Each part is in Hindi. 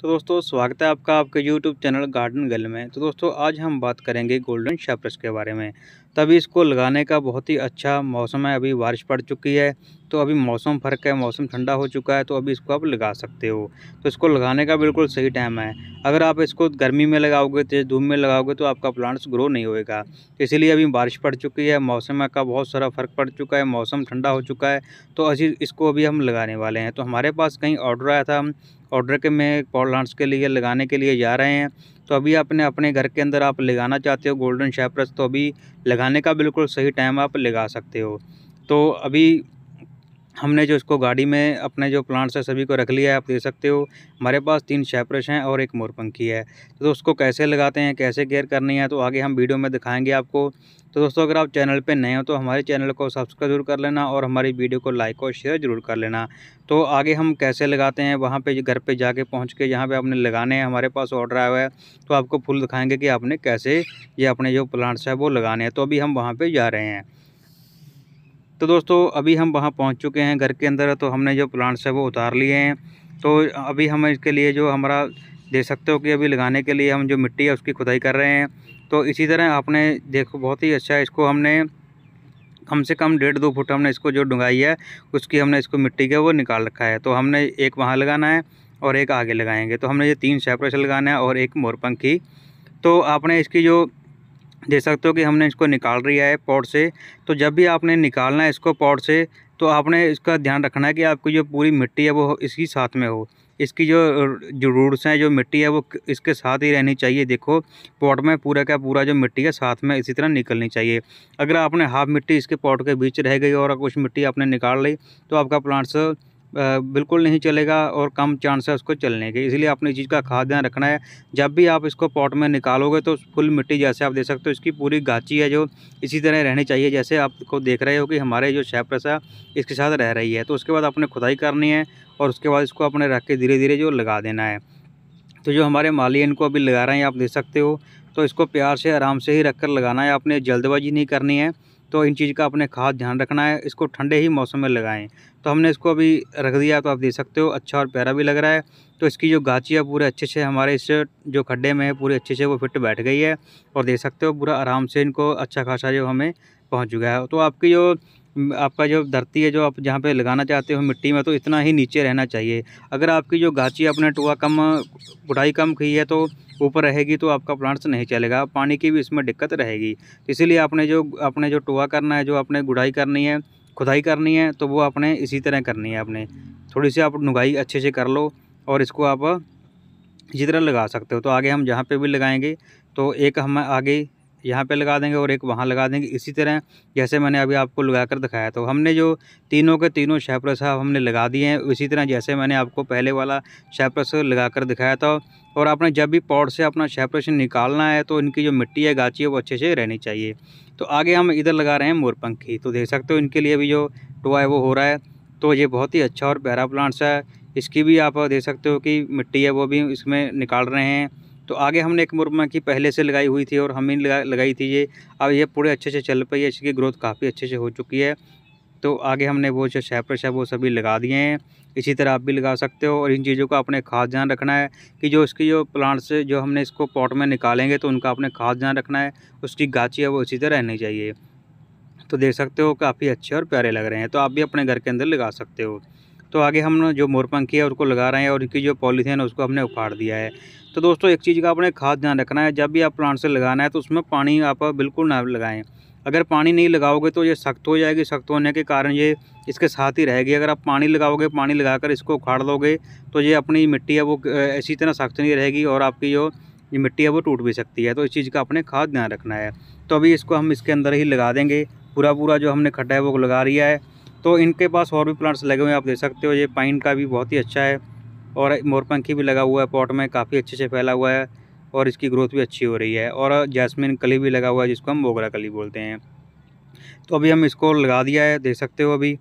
तो दोस्तों स्वागत है आपका आपके यूट्यूब चैनल गार्डन गल में तो दोस्तों आज हम बात करेंगे गोल्डन शापरस के बारे में तो अभी इसको लगाने का बहुत ही अच्छा मौसम है अभी बारिश पड़ चुकी है तो अभी मौसम फ़र्क है मौसम ठंडा हो चुका है तो अभी इसको आप लगा सकते हो तो इसको लगाने का बिल्कुल सही टाइम है अगर आप इसको गर्मी में लगाओगे तेज़ धूप में लगाओगे तो आपका प्लांट्स ग्रो नहीं होएगा इसीलिए अभी बारिश पड़ चुकी है मौसम का बहुत सारा फ़र्क पड़ चुका है मौसम ठंडा हो चुका है तो अभी इसको अभी हम लगाने वाले हैं तो हमारे पास कहीं ऑर्डर आया था ऑर्डर के में प्लांट्स के लिए लगाने के लिए जा रहे हैं तो अभी आपने अपने घर के अंदर आप लगाना चाहते हो गोल्डन शेपरस तो अभी लगाने का बिल्कुल सही टाइम आप लगा सकते हो तो अभी हमने जो इसको गाड़ी में अपने जो प्लांट्स है सभी को रख लिया है आप देख सकते हो हमारे पास तीन शैप्रश हैं और एक मोरपंखी है तो दोस्तों कैसे लगाते हैं कैसे केयर करनी है तो आगे हम वीडियो में दिखाएंगे आपको तो दोस्तों अगर आप चैनल पर नए हो तो हमारे चैनल को सब्सक्राइब जरूर कर लेना और हमारी वीडियो को लाइक और शेयर जरूर कर लेना तो आगे हम कैसे लगाते हैं वहाँ पे घर पे जाके पहुँच के जहाँ पे आपने लगाने हैं हमारे पास ऑर्डर आया हुआ है तो आपको फुल दिखाएंगे कि आपने कैसे ये अपने जो प्लांट्स हैं वो लगाने हैं तो अभी हम वहाँ पर जा रहे हैं तो दोस्तों अभी हम वहाँ पहुँच चुके हैं घर के अंदर तो हमने जो प्लांट्स है वो उतार लिए हैं तो अभी हम इसके लिए जो हमारा देख सकते हो कि अभी लगाने के लिए हम जो मिट्टी है उसकी खुदाई कर रहे हैं तो इसी तरह आपने देखो बहुत ही अच्छा है इसको हमने कम से कम डेढ़ दो फुट हमने इसको जो डुंगाई है उसकी हमने इसको मिट्टी का वो निकाल रखा है तो हमने एक वहाँ लगाना है और एक आगे लगाएंगे तो हमने ये तीन सेपरेशन लगाना है और एक मोरपंखी तो आपने इसकी जो देख सकते हो कि हमने इसको निकाल रही है पॉट से तो जब भी आपने निकालना है इसको पॉट से तो आपने इसका ध्यान रखना है कि आपकी जो पूरी मिट्टी है वो इसकी साथ में हो इसकी जो जो रूट्स हैं जो मिट्टी है वो इसके साथ ही रहनी चाहिए देखो पॉट में पूरा का पूरा जो मिट्टी है साथ में इसी तरह निकलनी चाहिए अगर आपने हाफ मिट्टी इसके पॉट के बीच रह गई और कुछ मिट्टी आपने निकाल ली तो आपका प्लांट्स बिल्कुल नहीं चलेगा और कम चांस है उसको चलने के इसलिए आपने चीज़ का खास ध्यान रखना है जब भी आप इसको पॉट में निकालोगे तो फुल मिट्टी जैसे आप देख सकते हो इसकी पूरी गाची है जो इसी तरह रहनी चाहिए जैसे आपको देख रहे हो कि हमारे जो शैप्रस है इसके साथ रह रही है तो उसके बाद आपने खुदाई करनी है और उसके बाद इसको अपने रख के धीरे धीरे जो लगा देना है तो जो हमारे माली इनको अभी लगा रहे हैं आप देख सकते हो तो इसको प्यार से आराम से ही रख कर लगाना है आपने जल्दबाजी नहीं करनी है तो इन चीज़ का अपने खास ध्यान रखना है इसको ठंडे ही मौसम में लगाएं तो हमने इसको अभी रख दिया तो आप देख सकते हो अच्छा और प्यारा भी लग रहा है तो इसकी जो गाची है पूरे अच्छे से हमारे इस जो खड्डे में है पूरे अच्छे से वो फिट बैठ गई है और देख सकते हो पूरा आराम से इनको अच्छा खासा जो हमें पहुँच चुका है तो आपकी जो आपका जो धरती है जो आप जहाँ पे लगाना चाहते हो मिट्टी में तो इतना ही नीचे रहना चाहिए अगर आपकी जो गाछी आपने टुआ कम बुढ़ाई कम की है तो ऊपर रहेगी तो आपका प्लांट्स नहीं चलेगा पानी की भी इसमें दिक्कत रहेगी इसीलिए आपने जो आपने जो टुआ करना है जो आपने गुड़ाई करनी है खुदाई करनी है तो वो आपने इसी तरह करनी है आपने थोड़ी सी आप नुगाई अच्छे से कर लो और इसको आप इसी तरह लगा सकते हो तो आगे हम जहाँ पे भी लगाएंगे तो एक हम आगे यहाँ पे लगा देंगे और एक वहाँ लगा देंगे इसी तरह जैसे मैंने अभी आपको लगा कर दिखाया तो हमने जो तीनों के तीनों शेप्रस साहब हमने लगा दिए हैं इसी तरह जैसे मैंने आपको पहले वाला शेप्रस लगा कर दिखाया था और आपने जब भी पॉट से अपना शेप्रस निकालना है तो इनकी जो मिट्टी है गाची है वो अच्छे से रहनी चाहिए तो आगे हम इधर लगा रहे हैं मोरपंखी तो देख सकते हो इनके लिए भी जो टोआ है वो हो रहा है तो ये बहुत ही अच्छा और प्यारा प्लांट्स है इसकी भी आप देख सकते हो कि मिट्टी है वो भी इसमें निकाल रहे हैं तो आगे हमने एक मुरमा की पहले से लगाई हुई थी और हमने लगा लगाई थी ये अब ये पूरे अच्छे से चल पाई है इसकी ग्रोथ काफ़ी अच्छे से हो चुकी है तो आगे हमने वो जो शैपर्स है वो सभी लगा दिए हैं इसी तरह आप भी लगा सकते हो और इन चीज़ों का अपने खास ध्यान रखना है कि जो इसकी जो प्लांट्स जो हमने इसको पॉट में निकालेंगे तो उनका अपने खास ध्यान रखना है उसकी गाची है वो इसी तरह रहनी चाहिए तो देख सकते हो काफ़ी अच्छे और प्यारे लग रहे हैं तो आप भी अपने घर के अंदर लगा सकते हो तो आगे हम जो मोरपंखी है उसको लगा रहे हैं और इनकी जो पॉलीथीन है उसको हमने उखाड़ दिया है तो दोस्तों एक चीज़ का आपने खास ध्यान रखना है जब भी आप प्लांट से लगाना है तो उसमें पानी आप बिल्कुल ना लगाएं अगर पानी नहीं लगाओगे तो ये सख्त हो जाएगी सख्त होने के कारण ये इसके साथ ही रहेगी अगर आप पानी लगाओगे पानी लगाकर इसको उखाड़ दोगे तो ये अपनी मिट्टी है वो इसी तरह सख्त नहीं रहेगी और आपकी जो ये मिट्टी है वो टूट भी सकती है तो इस चीज़ का अपने खास ध्यान रखना है तो अभी इसको हम इसके अंदर ही लगा देंगे पूरा पूरा जो हमने खड्डा है वो लगा लिया है तो इनके पास और भी प्लांट्स लगे हुए हैं आप देख सकते हो ये पाइन का भी बहुत ही अच्छा है और मोरपंखी भी लगा हुआ है पॉट में काफ़ी अच्छे से फैला हुआ है और इसकी ग्रोथ भी अच्छी हो रही है और जैस्मिन कली भी लगा हुआ है जिसको हम मोगरा कली बोलते हैं तो अभी हम इसको लगा दिया है देख सकते हो अभी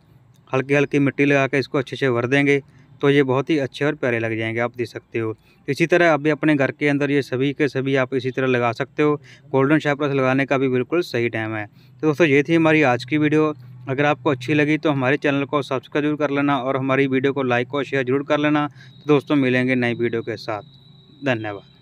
हल्की हल्की मिट्टी लगा के इसको अच्छे से भर देंगे तो ये बहुत ही अच्छे और प्यारे लग जाएंगे आप देख सकते हो इसी तरह अभी अपने घर के अंदर ये सभी के सभी आप इसी तरह लगा सकते हो गोल्डन शेपरस लगाने का भी बिल्कुल सही टाइम है तो दोस्तों ये थी हमारी आज की वीडियो अगर आपको अच्छी लगी तो हमारे चैनल को सब्सक्राइब जरूर कर लेना और हमारी वीडियो को लाइक और शेयर जरूर कर लेना तो दोस्तों मिलेंगे नई वीडियो के साथ धन्यवाद